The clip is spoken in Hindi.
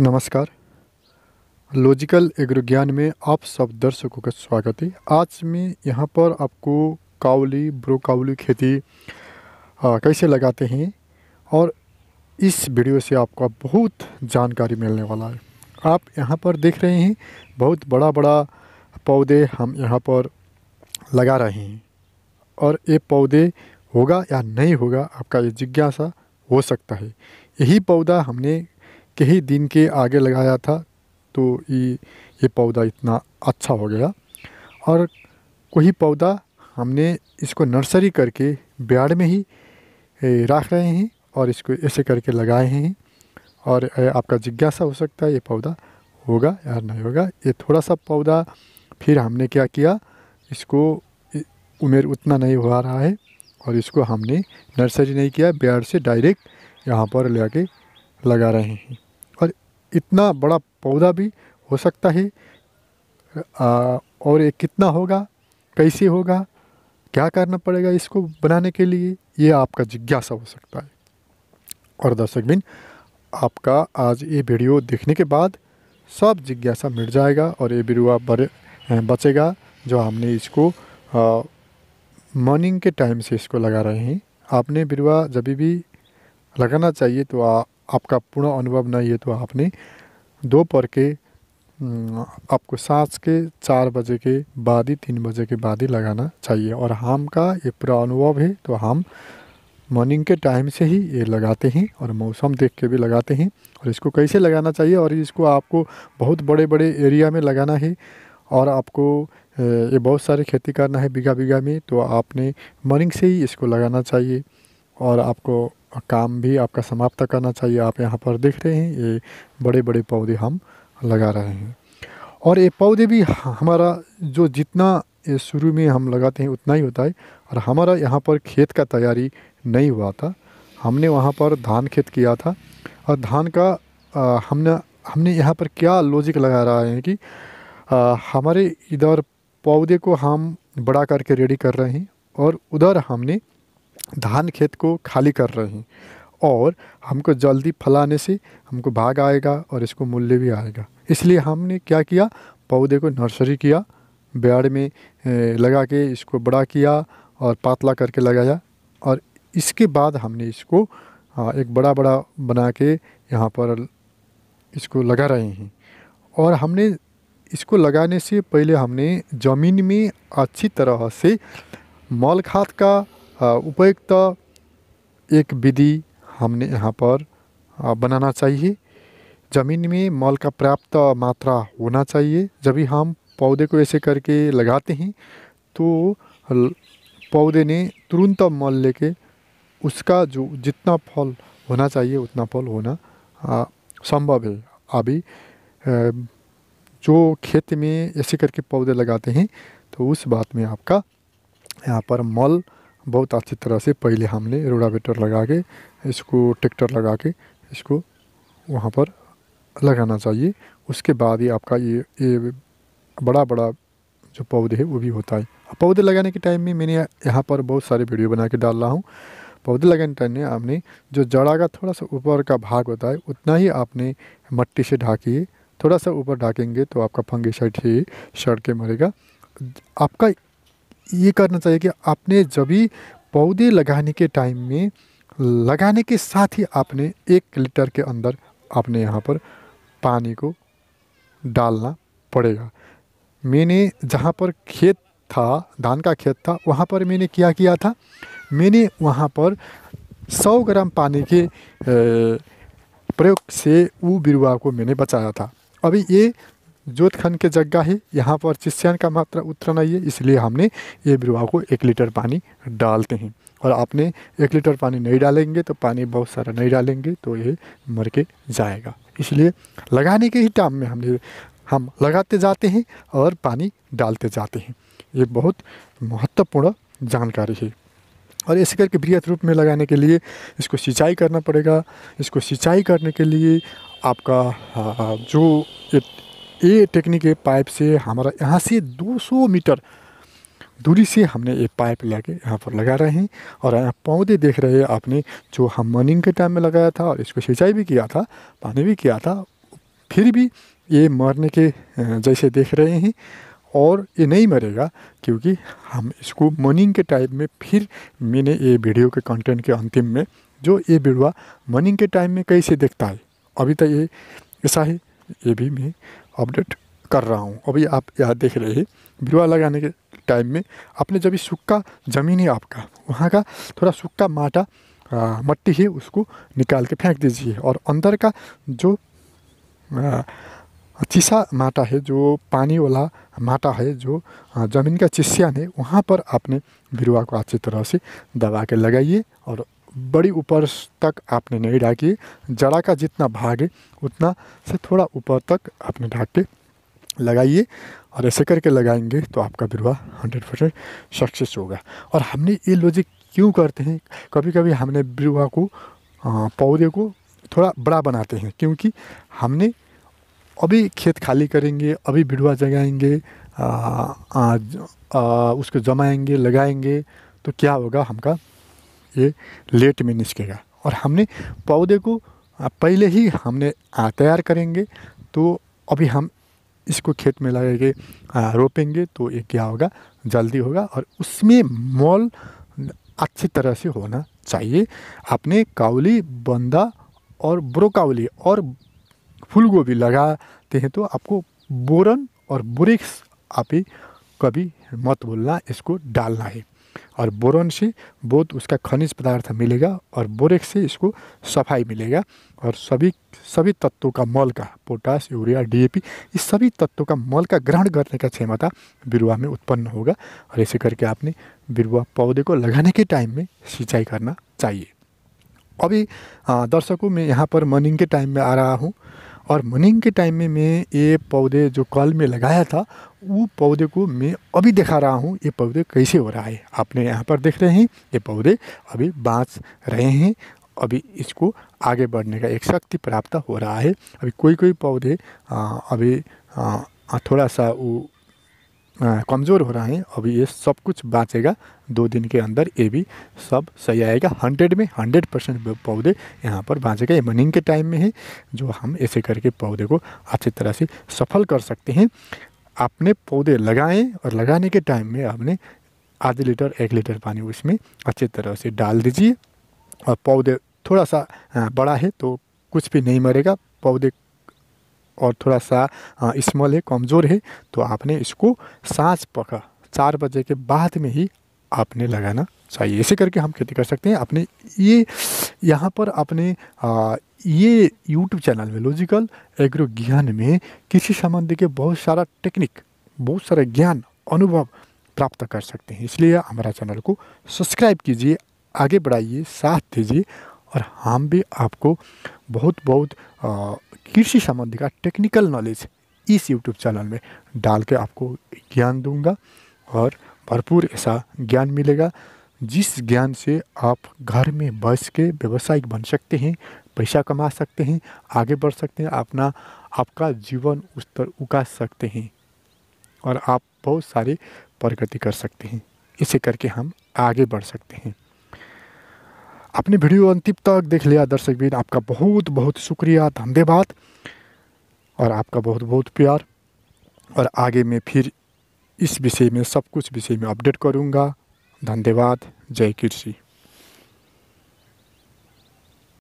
नमस्कार लॉजिकल एग्रोज्ञान में आप सब दर्शकों का स्वागत है आज मैं यहाँ पर आपको कावली ब्रोकावली खेती आ, कैसे लगाते हैं और इस वीडियो से आपको बहुत जानकारी मिलने वाला है आप यहाँ पर देख रहे हैं बहुत बड़ा बड़ा पौधे हम यहाँ पर लगा रहे हैं और ये पौधे होगा या नहीं होगा आपका ये जिज्ञासा हो सकता है यही पौधा हमने कई दिन के आगे लगाया था तो ये ये पौधा इतना अच्छा हो गया और कोई पौधा हमने इसको नर्सरी करके ब्याड़ में ही रख रहे हैं और इसको ऐसे करके लगाए हैं और आपका जिज्ञासा हो सकता है ये पौधा होगा या नहीं होगा ये थोड़ा सा पौधा फिर हमने क्या किया इसको उमेर उतना नहीं हो रहा है और इसको हमने नर्सरी नहीं किया ब्याड़ से डायरेक्ट यहाँ पर ले लगा रहे हैं इतना बड़ा पौधा भी हो सकता है आ, और ये कितना होगा कैसे होगा क्या करना पड़ेगा इसको बनाने के लिए ये आपका जिज्ञासा हो सकता है और दर्शक बिन आपका आज ये वीडियो देखने के बाद सब जिज्ञासा मिट जाएगा और ये वीडियो आप बड़े बचेगा जो हमने इसको मॉर्निंग के टाइम से इसको लगा रहे हैं आपने बिरुआ जब भी लगाना चाहिए तो आ, आपका पूर्ण अनुभव तो नहीं है तो आपने दोपहर के आपको सांस के चार बजे के बाद ही तीन बजे के बाद ही लगाना चाहिए और हम का ये पूरा अनुभव है तो हम मॉर्निंग के टाइम से ही ये लगाते हैं और मौसम देख के भी लगाते हैं और इसको कैसे लगाना चाहिए और इसको आपको बहुत बड़े बड़े एरिया में लगाना है और आपको ये बहुत सारे खेती करना है बीघा बीघा में तो आपने मॉर्निंग से ही इसको लगाना चाहिए और आपको काम भी आपका समाप्त करना चाहिए आप यहाँ पर देख रहे हैं ये बड़े बड़े पौधे हम लगा रहे हैं और ये पौधे भी हमारा जो जितना शुरू में हम लगाते हैं उतना ही होता है और हमारा यहाँ पर खेत का तैयारी नहीं हुआ था हमने वहाँ पर धान खेत किया था और धान का आ, हमने हमने यहाँ पर क्या लॉजिक लगा रहा है कि आ, हमारे इधर पौधे को हम बड़ा करके रेडी कर रहे हैं और उधर हमने धान खेत को खाली कर रहे हैं और हमको जल्दी फलाने से हमको भाग आएगा और इसको मूल्य भी आएगा इसलिए हमने क्या किया पौधे को नर्सरी किया बेड़ में लगा के इसको बड़ा किया और पातला करके लगाया और इसके बाद हमने इसको एक बड़ा बड़ा बना के यहाँ पर इसको लगा रहे हैं और हमने इसको लगाने से पहले हमने ज़मीन में अच्छी तरह से मल खाद का हाँ, उपयुक्त एक विधि हमने यहाँ पर हाँ, बनाना चाहिए ज़मीन में मल का पर्याप्त मात्रा होना चाहिए जब भी हम पौधे को ऐसे करके लगाते हैं तो पौधे ने तुरंत मल लेके उसका जो जितना फल होना चाहिए उतना फल होना हाँ, संभव है अभी जो खेत में ऐसे करके पौधे लगाते हैं तो उस बात में आपका यहाँ पर मल बहुत अच्छी तरह से पहले हमने रोडावेटर लगा के इसको ट्रैक्टर लगा के इसको वहाँ पर लगाना चाहिए उसके बाद ही आपका ये ये बड़ा बड़ा जो पौधे है वो भी होता है पौधे लगाने के टाइम में मैंने यहाँ पर बहुत सारे वीडियो बना के डाल रहा हूँ पौधे लगाने टाइम में आपने जो जड़ा का थोड़ा सा ऊपर का भाग होता है उतना ही आपने मट्टी से ढाकिए थोड़ा सा ऊपर ढाकेंगे तो आपका फंगीसाइड ही सड़ के मरेगा आपका ये करना चाहिए कि आपने जब भी पौधे लगाने के टाइम में लगाने के साथ ही आपने एक लीटर के अंदर आपने यहाँ पर पानी को डालना पड़ेगा मैंने जहाँ पर खेत था धान का खेत था वहाँ पर मैंने क्या किया था मैंने वहाँ पर 100 ग्राम पानी के प्रयोग से वो बिरुआ को मैंने बचाया था अभी ये जोत खन के जगह है यहाँ पर चिस्यान का मात्रा उतना नहीं है इसलिए हमने ये बिरुवा को एक लीटर पानी डालते हैं और आपने एक लीटर पानी नहीं डालेंगे तो पानी बहुत सारा नहीं डालेंगे तो ये मर के जाएगा इसलिए लगाने के ही टाइम में हमने हम लगाते जाते हैं और पानी डालते जाते हैं ये बहुत महत्वपूर्ण जानकारी है और ऐसे करके बृहत रूप में लगाने के लिए इसको सिंचाई करना पड़ेगा इसको सिंचाई करने के लिए आपका हाँ, जो एक ये टेक्निक के पाइप से हमारा यहाँ से 200 मीटर दूरी से हमने ये पाइप लगे यहाँ पर लगा रहे हैं और यहाँ पौधे देख रहे हैं आपने जो हम मॉर्निंग के टाइम में लगाया था और इसको सिंचाई भी किया था पानी भी किया था फिर भी ये मरने के जैसे देख रहे हैं और ये नहीं मरेगा क्योंकि हम इसको मॉर्निंग के टाइम में फिर मैंने ये वीडियो के कंटेंट के अंतिम में जो ये बिड़वा मॉर्निंग के टाइम में कैसे देखता है अभी तक ये ऐसा है ये भी मैं अपडेट कर रहा हूँ अभी आप यहाँ देख रहे हैं बिरवा लगाने के टाइम में आपने जब सूखा ज़मीन है आपका वहाँ का थोड़ा सूखा माटा मट्टी है उसको निकाल के फेंक दीजिए और अंदर का जो चीसा माटा है जो पानी वाला माटा है जो ज़मीन का चिस्यान है वहाँ पर आपने बिरुआ को अच्छी तरह से दबा के लगाइए और बड़ी ऊपर तक आपने नहीं ढाकी जड़ा का जितना भाग है उतना से थोड़ा ऊपर तक आपने ढाक के लगाइए और ऐसे करके लगाएंगे तो आपका बिरवा हंड्रेड परसेंट सक्सेस होगा और हमने ये लॉजिक क्यों करते हैं कभी कभी हमने बिरवा को पौधे को थोड़ा बड़ा बनाते हैं क्योंकि हमने अभी खेत खाली करेंगे अभी बिड़वा जगाएंगे आ, आ, आ, उसको जमाएंगे लगाएंगे तो क्या होगा हमका ये लेट में निचकेगा और हमने पौधे को पहले ही हमने तैयार करेंगे तो अभी हम इसको खेत में लगा के रोपेंगे तो ये क्या होगा जल्दी होगा और उसमें मॉल अच्छी तरह से होना चाहिए आपने कावली बंदा और ब्रोकावली और फूल गोभी लगाते हैं तो आपको बोरन और बुरिक्स आप ही कभी मत भूलना इसको डालना है और बोरोन से बहुत उसका खनिज पदार्थ मिलेगा और बोरेक से इसको सफाई मिलेगा और सभी सभी तत्वों का मल का पोटास यूरिया डीएपी इस सभी तत्वों का मल का ग्रहण करने का क्षमता बिरुआ में उत्पन्न होगा और ऐसे करके आपने बिरुआ पौधे को लगाने के टाइम में सिंचाई करना चाहिए अभी दर्शकों में यहाँ पर मॉर्निंग के टाइम में आ रहा हूँ और मॉर्निंग के टाइम में मैं ये पौधे जो कल में लगाया था वो पौधे को मैं अभी दिखा रहा हूँ ये पौधे कैसे हो रहा है आपने यहाँ पर देख रहे हैं ये पौधे अभी बाँच रहे हैं अभी इसको आगे बढ़ने का एक शक्ति प्राप्त हो रहा है अभी कोई कोई पौधे अभी थोड़ा सा वो कमज़ोर हो रहा है अभी ये सब कुछ बाँचेगा दो दिन के अंदर ये भी सब सही आएगा हंड्रेड में हंड्रेड परसेंट पौधे यहाँ पर बाँचेगा ये मनिंग के टाइम में है जो हम ऐसे करके पौधे को अच्छी तरह से सफल कर सकते हैं आपने पौधे लगाएं और लगाने के टाइम में आपने आधे लीटर एक लीटर पानी उसमें अच्छी तरह से डाल दीजिए और पौधे थोड़ा सा बड़ा है तो कुछ भी नहीं मरेगा पौधे और थोड़ा सा स्मॉल है कमज़ोर है तो आपने इसको सांस पका चार बजे के बाद में ही आपने लगाना चाहिए ऐसे करके हम खेती कर सकते हैं अपने ये यहाँ पर अपने आ, ये यूट्यूब चैनल में लॉजिकल एग्रो ज्ञान में कृषि संबंधी के बहुत सारा टेक्निक बहुत सारा ज्ञान अनुभव प्राप्त कर सकते हैं इसलिए हमारा चैनल को सब्सक्राइब कीजिए आगे बढ़ाइए साथ दीजिए और हम भी आपको बहुत बहुत कृषि संबंधी का टेक्निकल नॉलेज इस यूट्यूब चैनल में डाल के आपको ज्ञान दूंगा और भरपूर ऐसा ज्ञान मिलेगा जिस ज्ञान से आप घर में बस के व्यवसायिक बन सकते हैं पैसा कमा सकते हैं आगे बढ़ सकते हैं अपना आपका जीवन उस पर उगा सकते हैं और आप बहुत सारी प्रगति कर सकते हैं इसे करके हम आगे बढ़ सकते हैं अपने वीडियो अंतिम तक देख लिया दर्शक बीन आपका बहुत बहुत शुक्रिया धन्यवाद और आपका बहुत बहुत प्यार और आगे मैं फिर इस विषय में सब कुछ विषय में अपडेट करूँगा धन्यवाद जय कृषि